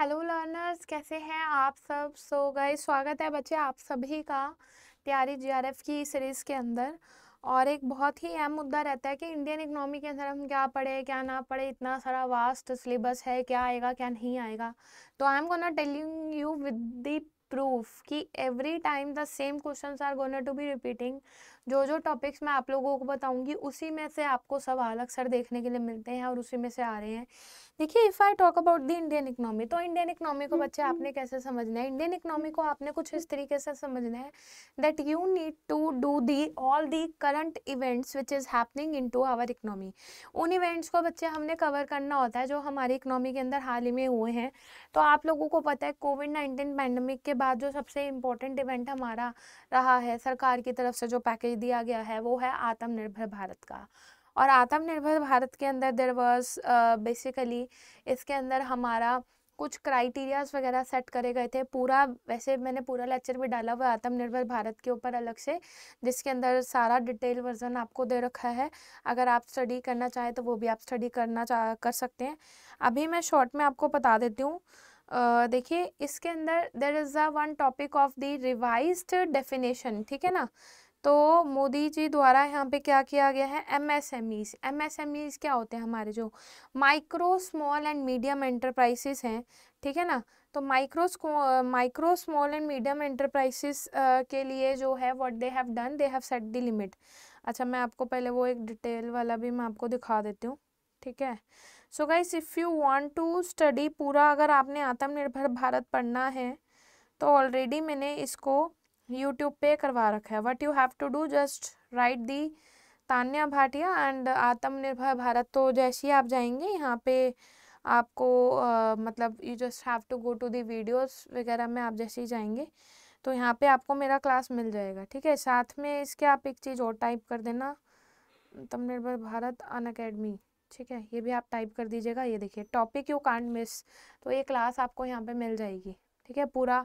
Hello learners कैसे हैं आप सब सो so, गए स्वागत है बच्चे आप सभी का तैयारी जीआरएफ की सीरीज़ के अंदर और एक बहुत ही अहम मुद्दा रहता है कि इंडियन इकनॉमी के अंदर हम क्या पढ़े क्या ना पढ़े इतना सारा वास्ट सिलेबस है क्या आएगा क्या नहीं आएगा तो I am gonna telling you with the proof कि every time the same question are gonna to be repeating जो जो टॉपिक्स मैं आप लोगों को बताऊंगी उसी में से आपको सवाल अक्सर देखने के लिए मिलते हैं और उसी में से आ रहे हैं देखिए if I talk about the Indian economy तो इंडियन इकनॉमी को बच्चे आपने हम्म। कैसे समझना है इंडियन इकनॉमी को आपने कुछ इस हम्म। तरीके से समझना है that you need to do the all the current events which is happening in to our economy उन इवेंट्स को बच्चे हमने कवर करना होता है जो हमारी इकनॉमी के अंदर हाल ही में हुए हैं तो आप लोगों को पता है कोविड नाइन्टीन पैंडमिक के बाद जो सबसे इम्पोर्टेंट इवेंट हमारा रहा है सरकार की तरफ से जो पैकेज दिया गया है वो है आत्मनिर्भर भारत का और आत्मनिर्भर भारत के अंदर देर वॉज बेसिकली इसके अंदर हमारा कुछ क्राइटेरियाज वगैरह सेट करे गए थे पूरा वैसे मैंने पूरा लेक्चर भी डाला हुआ आत्मनिर्भर भारत के ऊपर अलग से जिसके अंदर सारा डिटेल वर्जन आपको दे रखा है अगर आप स्टडी करना चाहें तो वो भी आप स्टडी करना चाह कर सकते हैं अभी मैं शॉर्ट में आपको बता देती हूँ देखिए इसके अंदर there is a one topic of the revise definition ठीक है ना तो मोदी जी द्वारा यहाँ पे क्या किया गया है M S M Es M S M Es क्या होते हैं हमारे जो micro small and medium enterprises हैं ठीक है ना तो micro micro small and medium enterprises के लिए जो है what they have done they have set the limit अच्छा मैं आपको पहले वो एक डिटेल वाला भी मैं आपको दिखा देती हूँ ठीक है so guys if you want to study पूरा अगर आपने आत्मनिर्भर भारत पढ़ना है तो ऑलरेडी मैंने इसको यूट्यूब पे करवा रखा है what you have to do just write the Tanya Bhatia and Aatmanirbhar Bharat तो जैसे ही आप जाएंगे यहाँ पे आपको uh, मतलब you just have to go to the videos वगैरह में आप जैसे ही जाएंगे तो यहाँ पे आपको मेरा क्लास मिल जाएगा ठीक है साथ में इसके आप एक चीज़ और टाइप कर देना आत्मनिर्भर भारत अन अकेडमी ठीक है ये भी आप टाइप कर दीजिएगा ये देखिए टॉपिक यू कांट मिस तो ये क्लास आपको यहाँ पर मिल जाएगी ठीक है पूरा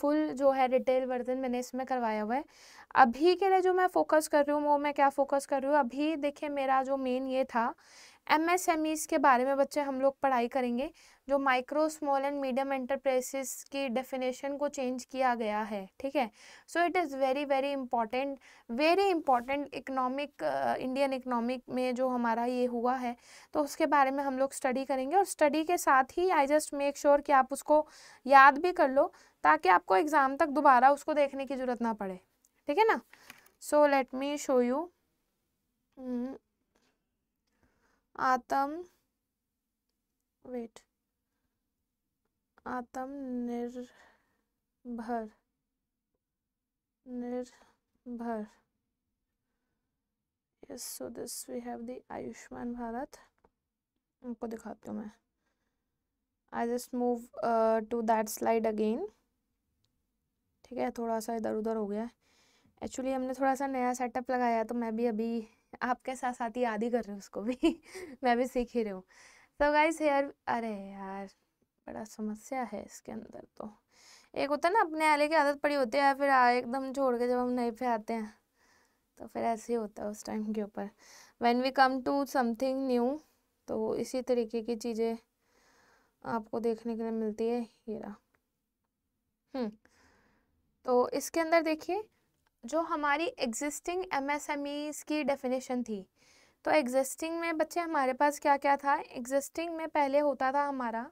फुल जो है डिटेल वर्जन मैंने इसमें करवाया हुआ है अभी के लिए जो मैं फोकस कर रही हूँ वो मैं क्या फोकस कर रही हूँ अभी देखिए मेरा जो मेन ये था एम एस एम के बारे में बच्चे हम लोग पढ़ाई करेंगे जो micro small and medium enterprises की डेफिनेशन को चेंज किया गया है ठीक है so it is very very important very important economic Indian economic में जो हमारा ये हुआ है तो उसके बारे में हम लोग स्टडी करेंगे और स्टडी के साथ ही आई जस्ट मेक श्योर कि आप उसको याद भी कर लो ताकि आपको एग्ज़ाम तक दोबारा उसको देखने की ज़रूरत ना पड़े ठीक है ना so let me show you आतम वेट आत्मनिर्भर निर्भर yes so this we have the Ayushman Bharat उनको दिखाती हूँ मैं I just move to that slide again ठीक है थोड़ा सा इधर उधर हो गया है एक्चुअली हमने थोड़ा सा नया सेटअप लगाया तो मैं भी अभी आपके साथ साथ ही आदि कर रही हूँ उसको भी मैं भी सीख ही रही हूँ सो गाइस हेयर अरे यार बड़ा समस्या है इसके अंदर तो एक होता है ना अपने आले की आदत पड़ी होती है फिर एकदम छोड़ के जब हम नए पे आते हैं तो फिर ऐसे ही होता है उस टाइम के ऊपर when we come to something new तो इसी तरीके की चीज़ें आपको देखने के लिए मिलती है ये रहा हम्म, तो इसके अंदर देखिए जो हमारी एग्जिस्टिंग एमएसएमईज की डेफिनेशन थी तो एग्जिस्टिंग में बच्चे हमारे पास क्या क्या था एग्जिस्टिंग में पहले होता था हमारा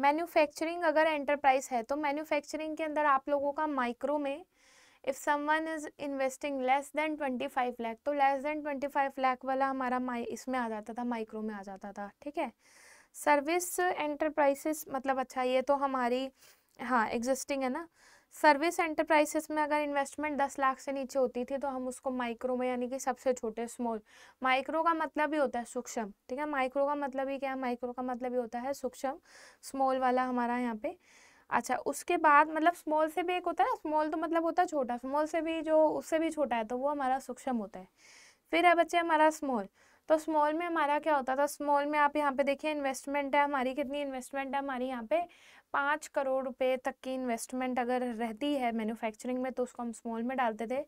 मैन्युफैक्चरिंग अगर एंटरप्राइज है तो मैन्युफैक्चरिंग के अंदर आप लोगों का माइक्रो में if someone is investing less than twenty five lakh तो less than twenty five lakh वाला हमारा माई इसमें आ जाता था माइक्रो में आ जाता था ठीक है सर्विस एंटरप्राइसेस मतलब अच्छा ये तो हमारी हाँ एग्जिस्टिंग है ना सर्विस एंटरप्राइजेस में अगर इन्वेस्टमेंट दस लाख से नीचे होती थी तो हम उसको माइक्रो में यानी कि सबसे छोटे स्मॉल माइक्रो का मतलब ही होता है सूक्ष्म ठीक है माइक्रो का मतलब ही क्या है माइक्रो का मतलब ही होता है सूक्ष्म स्मॉल वाला हमारा यहाँ पे अच्छा उसके बाद मतलब स्मॉल से भी एक होता है ना स्मॉल तो मतलब होता है छोटा स्मॉल से भी जो उससे भी छोटा है तो वो हमारा सूक्ष्म होता है फिर है बच्चे हमारा स्मॉल तो स्मॉल में हमारा क्या होता था स्मॉल में आप यहाँ पे देखिए इन्वेस्टमेंट है हमारी कितनी इन्वेस्टमेंट है हमारी यहाँ पे पाँच करोड़ रुपए तक की इन्वेस्टमेंट अगर रहती है मैन्युफैक्चरिंग में तो उसको हम स्मॉल में डालते थे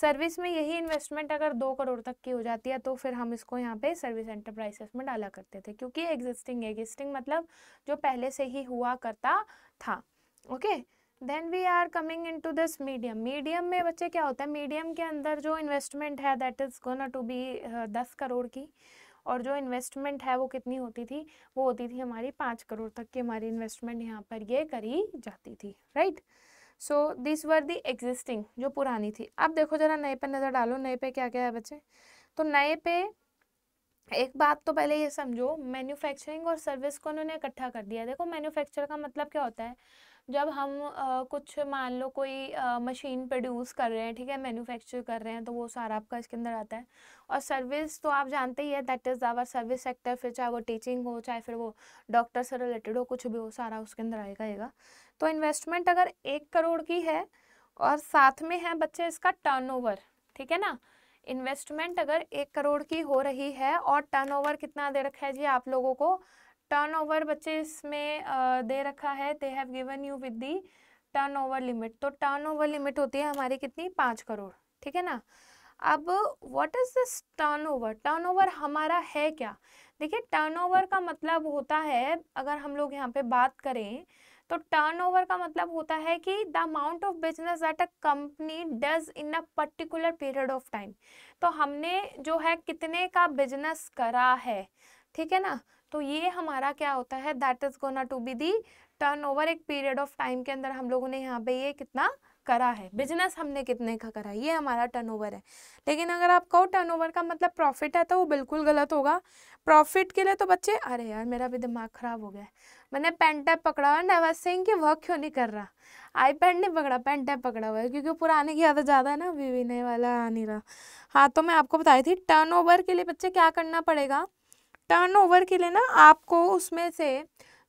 सर्विस में यही इन्वेस्टमेंट अगर दो करोड़ तक की हो जाती है तो फिर हम इसको यहाँ पे सर्विस एंटरप्राइजेस में डाला करते थे क्योंकि एग्जिस्टिंग एग्जिस्टिंग मतलब जो पहले से ही हुआ करता था okay then we are coming in to this medium medium में बच्चे क्या होता है मीडियम के अंदर जो इन्वेस्टमेंट है that is gonna to be दस करोड़ की और जो इन्वेस्टमेंट है वो कितनी होती थी वो होती थी हमारी पाँच करोड़ तक की हमारी इन्वेस्टमेंट यहाँ पर ये करी जाती थी right so this were the existing जो पुरानी थी अब देखो जरा नए पर नज़र डालो नए पे क्या क्या है बच्चे तो नए पे एक बात तो पहले ये समझो मैन्युफैक्चरिंग और सर्विस को उन्होंने इकट्ठा कर दिया देखो मैन्युफैक्चर का मतलब क्या होता है जब हम आ, कुछ मान लो कोई आ, मशीन प्रोड्यूस कर रहे हैं ठीक है मैन्युफैक्चर कर रहे हैं तो वो सारा आपका इसके अंदर आता है और सर्विस तो आप जानते ही है that is our service sector फिर चाहे वो टीचिंग हो चाहे फिर वो डॉक्टर से रिलेटेड हो कुछ भी हो सारा उसके अंदर आएगा आएगा तो इन्वेस्टमेंट अगर एक करोड़ की है और साथ में है बच्चे इसका टर्न ठीक है ना इन्वेस्टमेंट अगर एक करोड़ की हो रही है और टर्नओवर कितना दे रखा है जी आप लोगों को टर्न ओवर बच्चे इसमें दे रखा है they have given you with the over limit तो टर्न ओवर लिमिट होती है हमारी कितनी पाँच करोड़ ठीक है ना अब what is this turn over हमारा है क्या देखिए ओवर का मतलब होता है अगर हम लोग यहाँ पे बात करें तो टर्न ओवर का मतलब होता है कि the amount of business that a company does in a particular period of time तो हमने जो है कितने का बिजनेस करा है ठीक है ना तो ये हमारा क्या होता है that is gonna to be the turn over एक पीरियड ऑफ टाइम के अंदर हम लोगों ने यहाँ पे ये कितना करा है बिजनेस हमने कितने का करा है ये हमारा टर्नओवर है लेकिन अगर आप कहो टर्नओवर का मतलब प्रॉफिट है तो वो बिल्कुल गलत होगा प्रॉफिट के लिए तो बच्चे अरे यार मेरा भी दिमाग ख़राब हो गया मैंने पेन टैप पकड़ा हुआ नवाज सिंह कि वर्क क्यों नहीं कर रहा आई पैड नहीं पकड़ा पेन टैप पकड़ा हुआ है क्योंकि पुराने की आदत ज़्यादा है ना अभी भी वाला आ नहीं रहा हाँ तो मैं आपको बताई थी ओवर के लिए बच्चे क्या करना पड़ेगा टर्नओवर के लिए ना आपको उसमें से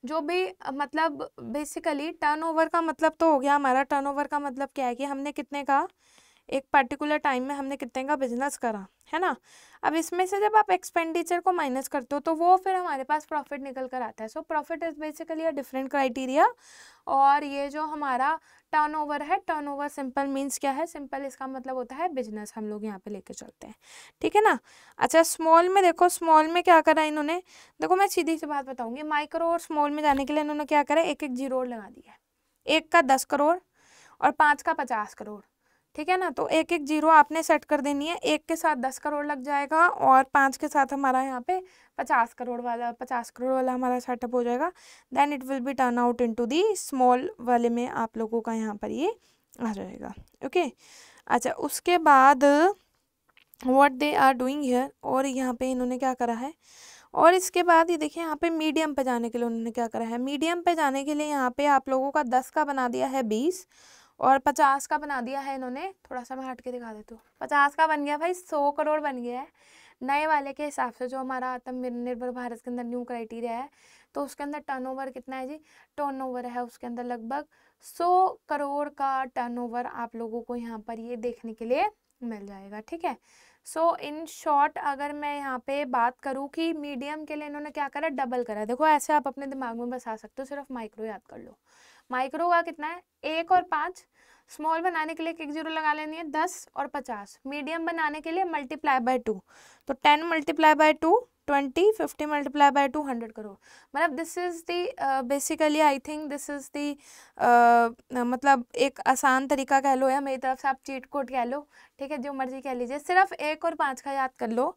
जो भी मतलब बेसिकली टर्नओवर का मतलब तो हो गया हमारा टर्नओवर का मतलब क्या है कि हमने कितने का एक पर्टिकुलर टाइम में हमने कितने का बिजनेस करा है ना अब इसमें से जब आप एक्सपेंडिचर को माइनस करते हो तो वो फिर हमारे पास प्रॉफिट निकल कर आता है so profit is basically a different criteria और ये जो हमारा टर्नओवर है टर्नओवर सिंपल मींस क्या है सिंपल इसका मतलब होता है बिजनेस हम लोग यहाँ पे लेके चलते हैं ठीक है ना अच्छा स्मॉल में देखो स्मॉल में क्या करा इन्होंने देखो मैं सीधी सी बात बताऊंगी माइक्रो और स्मॉल में जाने के लिए इन्होंने क्या करा एक एक जीरो लगा दिया है एक का दस करोड़ और पाँच का पचास करोड़ ठीक है ना तो एक एक जीरो आपने सेट कर देनी है एक के साथ दस करोड़ लग जाएगा और पाँच के साथ हमारा यहाँ पे पचास करोड़ वाला पचास करोड़ वाला हमारा सेटअप हो जाएगा then it will be turn out in to the small वाले में आप लोगों का यहाँ पर ये आ जाएगा ओके okay? अच्छा उसके बाद what they are doing here और यहाँ पे इन्होंने क्या करा है और इसके बाद ये देखिए यहाँ पे मीडियम पे जाने के लिए उन्होंने क्या करा है मीडियम पे जाने के लिए यहाँ पे आप लोगों का दस का बना दिया है बीस और पचास का बना दिया है इन्होंने थोड़ा सा मैं हट के दिखा देती हूँ पचास का बन गया भाई सौ करोड़ बन गया है नए वाले के हिसाब से जो हमारा आत्मनिर्भर भारत के अंदर न्यू क्राइटेरिया है तो उसके अंदर टर्नओवर कितना है जी टर्नओवर है उसके अंदर लगभग सौ करोड़ का टर्नओवर आप लोगों को यहाँ पर ये देखने के लिए मिल जाएगा ठीक है सो इन शॉर्ट अगर मैं यहाँ पे बात करूँ कि मीडियम के लिए इन्होंने क्या करा डबल करा देखो ऐसे आप अपने दिमाग में बसा सकते हो सिर्फ माइक्रो याद कर लो माइक्रो का कितना है एक और पाँच स्मॉल बनाने के लिए एक जीरो लगा लेनी है दस और पचास मीडियम बनाने के लिए मल्टीप्लाई बाय टू तो ten multiply by two twenty fifty multiply by two hundred करो मतलब this is the basically I think this is the मतलब एक आसान तरीका कह लो या मेरी तरफ से आप चीट कोट कह लो ठीक है जो मर्जी कह लीजिए सिर्फ एक और पाँच का याद कर लो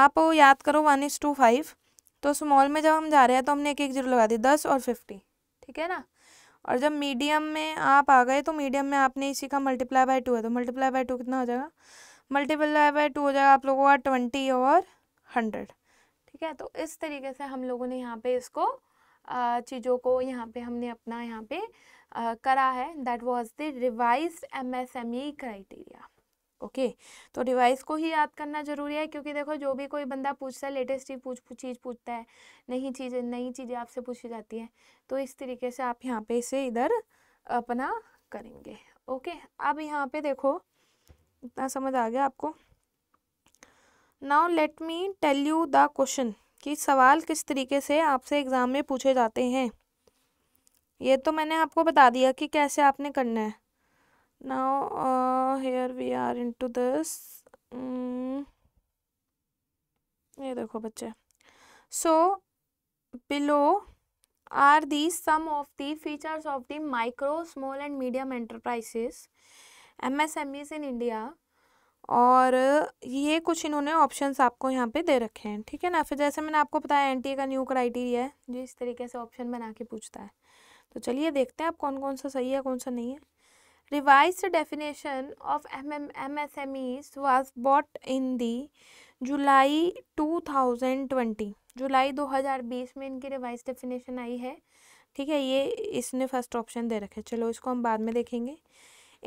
आप याद करो वन इज़ टू फाइव तो स्मॉल में जब हम जा रहे हैं तो हमने एक एक जीरो लगा दी दस और फिफ्टी ठीक है ना और जब मीडियम में आप आ गए तो मीडियम में आपने इसी का मल्टीप्लाई बाय टू है तो मल्टीप्लाई बाय टू कितना हो जाएगा मल्टीप्लाई बाय टू हो जाएगा आप लोगों का ट्वेंटी और हंड्रेड ठीक है तो इस तरीके से हम लोगों ने यहाँ पे इसको चीज़ों को यहाँ पे हमने अपना यहाँ पे करा है that was the revise MSME criteria okay okay. तो डिवाइस को ही याद करना जरूरी है क्योंकि देखो जो भी कोई बंदा पूछता है लेटेस्ट चीज पूछ चीज़ पूछता है नई चीज़ें नई चीज़ें आपसे पूछी जाती हैं तो इस तरीके से आप यहाँ पे इसे इधर अपना करेंगे ओके okay. अब यहाँ पे देखो इतना समझ आ गया आपको now let me tell you the question कि सवाल किस तरीके से आपसे एग्ज़ाम में पूछे जाते हैं ये तो मैंने आपको बता दिया कि कैसे आपने करना है now uh, here we are into this hmm. ये देखो बच्चे so below are the some of the features of the micro small and medium enterprises MSMEs in India और ये कुछ इन्होंने ऑप्शंस आपको यहाँ पे दे रखे हैं ठीक है ना फिर जैसे मैंने आपको बताया एन का न्यू क्राइटेरिया है जो इस तरीके से ऑप्शन बना के पूछता है तो चलिए देखते हैं आप कौन कौन सा सही है कौन सा नहीं है revised definition of MM MSMEs was brought in the जुलाई 2020 जुलाई 2020 में इनकी रिवाइज डेफिनेशन आई है ठीक है ये इसने फर्स्ट ऑप्शन दे रखे चलो इसको हम बाद में देखेंगे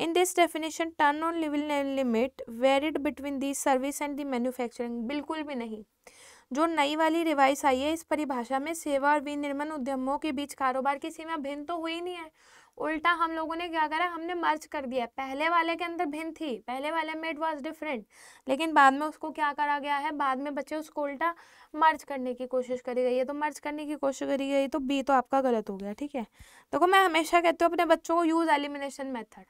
in this definition turn on level limit varied between the service and the manufacturing बिल्कुल भी नहीं जो नई वाली रिवाइस आई है इस परिभाषा में सेवा और विनिर्माण उद्यमों के बीच कारोबार की सीमा भिन्न तो हुई नहीं है उल्टा हम लोगों ने क्या करा हमने मर्ज कर दिया पहले वाले के अंदर भिन्न थी पहले वाले में इट वॉज डिफरेंट लेकिन बाद में उसको क्या करा गया है बाद में बच्चे उसको उल्टा मर्ज करने की कोशिश करी गई है तो मर्ज करने की कोशिश करी गई तो बी तो आपका गलत हो गया ठीक है देखो तो मैं हमेशा कहती हूँ अपने बच्चों को यूज़ एलिमिनेशन मेथड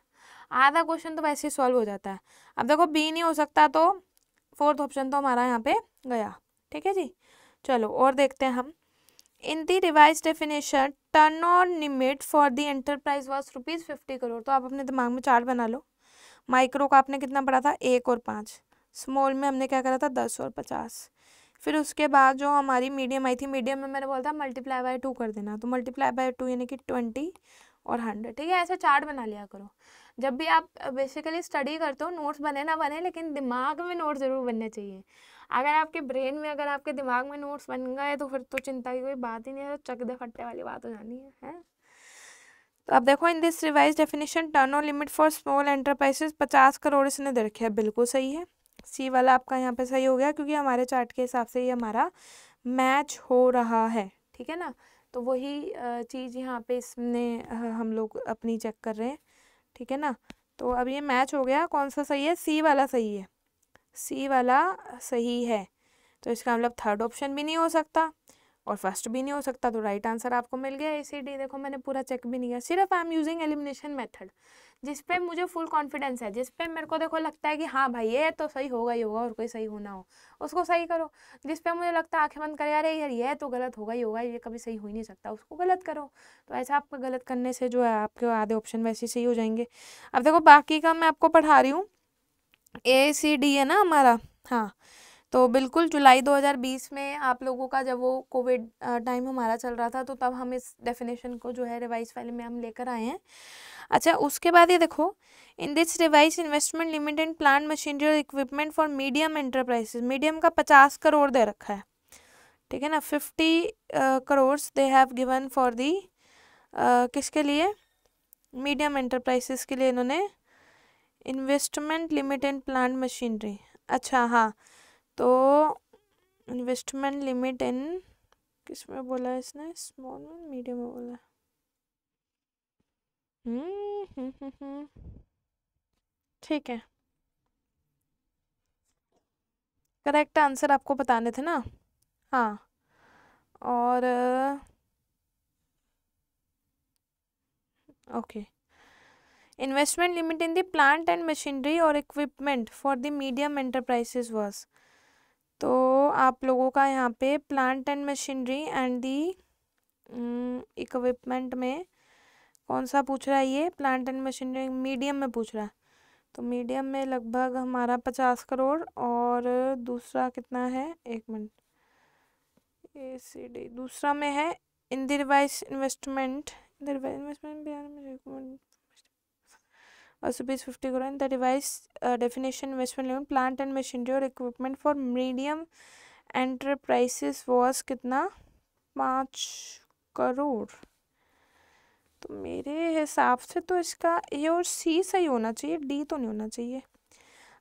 आधा क्वेश्चन तो वैसे ही सॉल्व हो जाता है अब देखो बी नहीं हो सकता तो फोर्थ ऑप्शन तो हमारा यहाँ पे गया ठीक है जी चलो और देखते हैं हम in the revise definition turn on limit for the enterprise was rupees fifty crore तो आप अपने दिमाग में चार्ट बना लो माइक्रो का आपने कितना पढ़ा था एक और पाँच स्मॉल में हमने क्या करा था दस और पचास फिर उसके बाद जो हमारी मीडियम आई थी मीडियम में मैंने बोला था मल्टीप्लाई बाय टू कर देना तो मल्टीप्लाई बाय टू यानी कि ट्वेंटी और हंड्रेड ठीक है ऐसे चार्ट बना लिया करो जब भी आप बेसिकली स्टडी करते हो नोट्स बने ना बने लेकिन दिमाग में नोट्स ज़रूर बनने चाहिए अगर आपके ब्रेन में अगर आपके दिमाग में नोट्स बन गए तो फिर तो चिंता की कोई बात ही नहीं है तो चकदे फट्टे वाली बात हो जानी है, है? तो आप देखो in this revise definition turn over limit for small enterprises पचास करोड़ इसने दे रखे है बिल्कुल सही है सी वाला आपका यहाँ पे सही हो गया क्योंकि हमारे चार्ट के हिसाब से ये हमारा मैच हो रहा है ठीक है ना तो वही चीज़ यहाँ पे इसने हम लोग अपनी चेक कर रहे हैं ठीक है ना तो अब ये मैच हो गया कौन सा सही है सी वाला सही है सी वाला सही है तो इसका मतलब थर्ड ऑप्शन भी नहीं हो सकता और फर्स्ट भी नहीं हो सकता तो राइट आंसर आपको मिल गया ए सी डी देखो मैंने पूरा चेक भी नहीं किया सिर्फ I am using elimination method जिस पे मुझे फुल कॉन्फिडेंस है जिस पे मेरे को देखो लगता है कि हाँ भाई ये तो सही होगा ही होगा और कोई सही होना हो उसको सही करो जिस पे मुझे लगता है आंखें बंद करे अरे यार ये तो गलत होगा ही होगा ये कभी सही हो ही नहीं सकता उसको गलत करो तो ऐसा आपको गलत करने से जो है आपके आधे ऑप्शन वैसे सही हो जाएंगे अब देखो बाकी का मैं आपको पढ़ा रही हूँ ए सी डी है ना हमारा हाँ तो बिल्कुल जुलाई 2020 में आप लोगों का जब वो कोविड टाइम हमारा चल रहा था तो तब हम इस डेफिनेशन को जो है रिवाइज फाइल में हम लेकर आए हैं अच्छा उसके बाद ये देखो in this revise investment limit and plant machinery और equipment for medium enterprises medium का पचास करोड़ दे रखा है ठीक है ना fifty crore they have given for the किसके लिए मीडियम एंटरप्राइजेस के लिए इन्होंने investment limit and plant machinery अच्छा हाँ तो इन्वेस्टमेंट लिमिट इन किस में बोला है इसने स्मॉल में मीडियम में बोला है हम्म, हम्म, हम्म, ठीक है करेक्ट आंसर आपको बताने थे ना हाँ और okay okay. Investment limit in the plant and machinery or equipment for the medium enterprises was तो आप लोगों का यहाँ पे plant and machinery and the equipment mm, में कौन सा पूछ रहा है ये प्लांट एंड मशीनरी मीडियम में पूछ रहा है तो मीडियम में लगभग हमारा पचास करोड़ और दूसरा कितना है एक मिनट ए सी डी दूसरा में है इंदिरवाइस इन्वेस्टमेंट इंदिरवाइस इन्वेस्टमेंट बिहार में also page 50 crore the revised uh, definition investment limit plant and machinery और equipment for medium enterprises was कितना पाँच करोड़ तो मेरे हिसाब से तो इसका ए और सी सही होना चाहिए डी तो नहीं होना चाहिए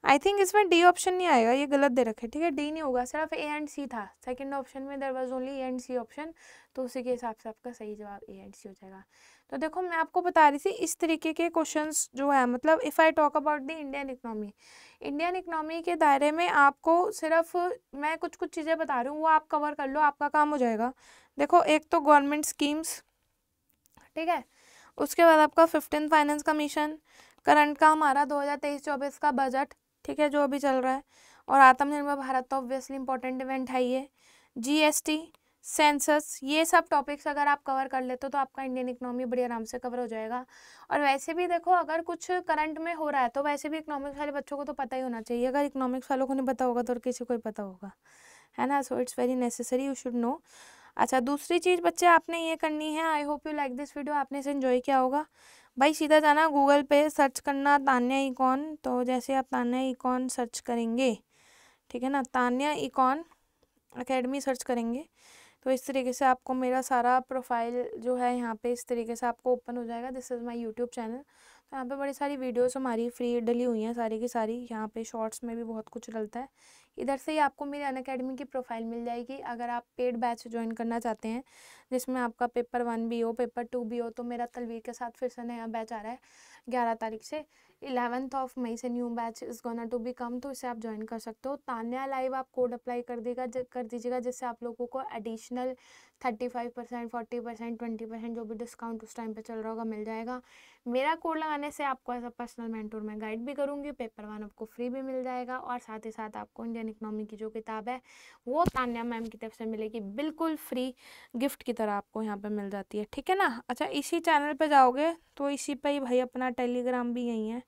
आई थिंक इसमें डी ऑप्शन नहीं आएगा ये गलत दे रखे ठीक है डी नहीं होगा सिर्फ ए एंड सी था सेकंड ऑप्शन में there was only A and C option तो उसी के हिसाब से आपका सही जवाब ए एंड सी हो जाएगा तो देखो मैं आपको बता रही थी इस तरीके के क्वेश्चन जो है मतलब if I talk about the Indian economy Indian economy के दायरे में आपको सिर्फ मैं कुछ कुछ चीज़ें बता रही हूँ वो आप कवर कर लो आपका काम हो जाएगा देखो एक तो गवर्नमेंट स्कीम्स ठीक है उसके बाद आपका फिफ्टीन फाइनेंस कमीशन करंट का हमारा 2023-24 का बजट ठीक है जो अभी चल रहा है और आत्मनिर्भर भारत तो ऑब्वियसली इंपॉर्टेंट इवेंट है ये जीएसटी सेंसस ये सब टॉपिक्स अगर आप कवर कर लेते हो तो आपका इंडियन इकोनॉमी बड़ी आराम से कवर हो जाएगा और वैसे भी देखो अगर कुछ करंट में हो रहा है तो वैसे भी इकोनॉमिक्स वाले बच्चों को तो पता ही होना चाहिए अगर इकोनॉमिक्स वालों को नहीं पता होगा तो और किसी को ही पता होगा है ना so it's very necessary you should know अच्छा दूसरी चीज़ बच्चे आपने ये करनी है I hope you like this video आपने इसे इन्जॉय किया होगा भाई सीधा जाना गूगल पे सर्च करना तान्या इकॉन तो जैसे आप तान्या इकॉन सर्च करेंगे ठीक है ना तान्या इकॉन अकेडमी सर्च करेंगे तो इस तरीके से आपको मेरा सारा प्रोफाइल जो है यहाँ पे इस तरीके से आपको ओपन हो जाएगा this is my YouTube channel तो यहाँ पे बड़ी सारी वीडियोस हमारी फ्री डली हुई हैं सारी की सारी यहाँ पे शॉर्ट्स में भी बहुत कुछ डलता है इधर से ही आपको मेरे अन अकेडमी की प्रोफाइल मिल जाएगी अगर आप पेड बैच ज्वाइन करना चाहते हैं जिसमें आपका पेपर वन भी हो पेपर टू भी हो तो मेरा तलवीर के साथ फिर से नया बैच आ रहा है ग्यारह तारीख से इलेवेंथ ऑफ मई से new batch is gonna to be come तो इसे आप ज्वाइन कर सकते हो तान्या लाइव आप कोड अप्लाई कर देगा कर दीजिएगा जिससे आप लोगों को additional thirty five percent forty percent twenty percent जो भी डिस्काउंट उस टाइम पे चल रहा होगा मिल जाएगा मेरा कोड लगाने से आपको ऐसा पर्सनल मैंटोर मैं गाइड भी करूँगी पेपर वन आपको फ्री भी मिल जाएगा और साथ ही साथ आपको इंडियन इकनॉमी की जो किताब है वो तान्या मैम की तरफ से मिलेगी बिल्कुल फ्री गिफ्ट की तरह आपको यहाँ पर मिल जाती है ठीक है ना अच्छा इसी चैनल पर जाओगे तो इसी पर ही भाई अपना टेलीग्राम भी यहीं है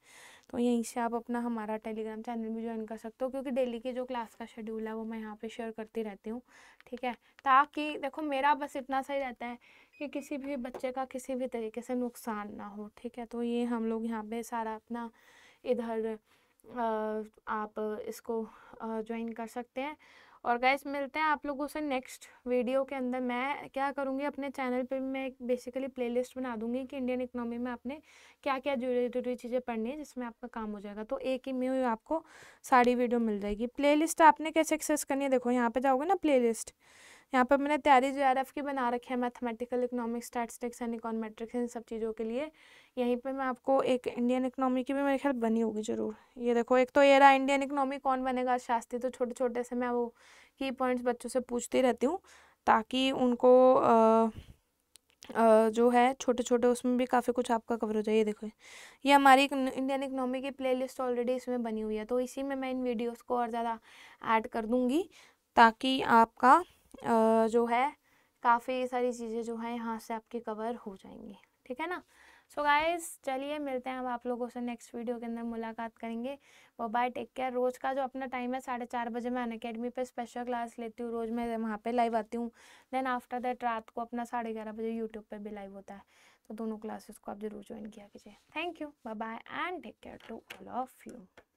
तो यहीं से आप अपना हमारा टेलीग्राम चैनल भी ज्वाइन कर सकते हो क्योंकि डेली की जो क्लास का शेड्यूल है वो मैं यहाँ पे शेयर करती रहती हूँ ठीक है ताकि देखो मेरा बस इतना सही रहता है कि किसी भी बच्चे का किसी भी तरीके से नुकसान ना हो ठीक है तो ये हम लोग यहाँ पे सारा अपना इधर आप इसको ज्वाइन कर सकते हैं और गैस मिलते हैं आप लोगों से नेक्स्ट वीडियो के अंदर मैं क्या करूँगी अपने चैनल पे मैं एक बेसिकली प्लेलिस्ट बना दूंगी कि इंडियन इकोनॉमी में आपने क्या क्या जुड़ी चीज़ें पढ़नी है जिसमें आपका काम हो जाएगा तो एक ही में आपको सारी वीडियो मिल जाएगी प्ले आपने कैसे एक्सेस करनी है देखो यहाँ पर जाओगे ना प्ले यहाँ पर मैंने तैयारी जो आर एफ की बना रखी है mathematical economic statistics and econometrics इन सब चीज़ों के लिए यहीं पर मैं आपको एक इंडियन इकोनॉमी की भी मेरे ख्याल बनी होगी ज़रूर ये देखो एक तो ये रहा इंडियन इकोनॉमी कौन बनेगा शास्त्री तो छोटे छोटे से मैं वो की पॉइंट्स बच्चों से पूछती रहती हूँ ताकि उनको आ, जो है छोटे छोटे उसमें भी काफ़ी कुछ आपका कवर हो जाए ये देखो ये हमारी इंडियन इकनॉमी की प्लेलिस्ट ऑलरेडी इसमें बनी हुई है तो इसी में मैं इन वीडियोस को और ज़्यादा ऐड कर दूँगी ताकि आपका जो है काफ़ी सारी चीज़ें जो हैं यहाँ से आपकी कवर हो जाएंगी ठीक है ना सो गाइस चलिए मिलते हैं हम आप लोगों से नेक्स्ट वीडियो के अंदर मुलाकात करेंगे वो बाय टेक केयर रोज़ का जो अपना टाइम है साढ़े चार बजे मैं अन अकेडमी पर स्पेशल क्लास लेती हूँ रोज़ मैं वहाँ पे लाइव आती हूँ देन आफ्टर दैट रात को अपना साढ़े ग्यारह बजे यूट्यूब पे भी लाइव होता है तो दोनों क्लासेस को आप जरूर ज्वाइन किया कीजिए thank you bye bye and take care to all of you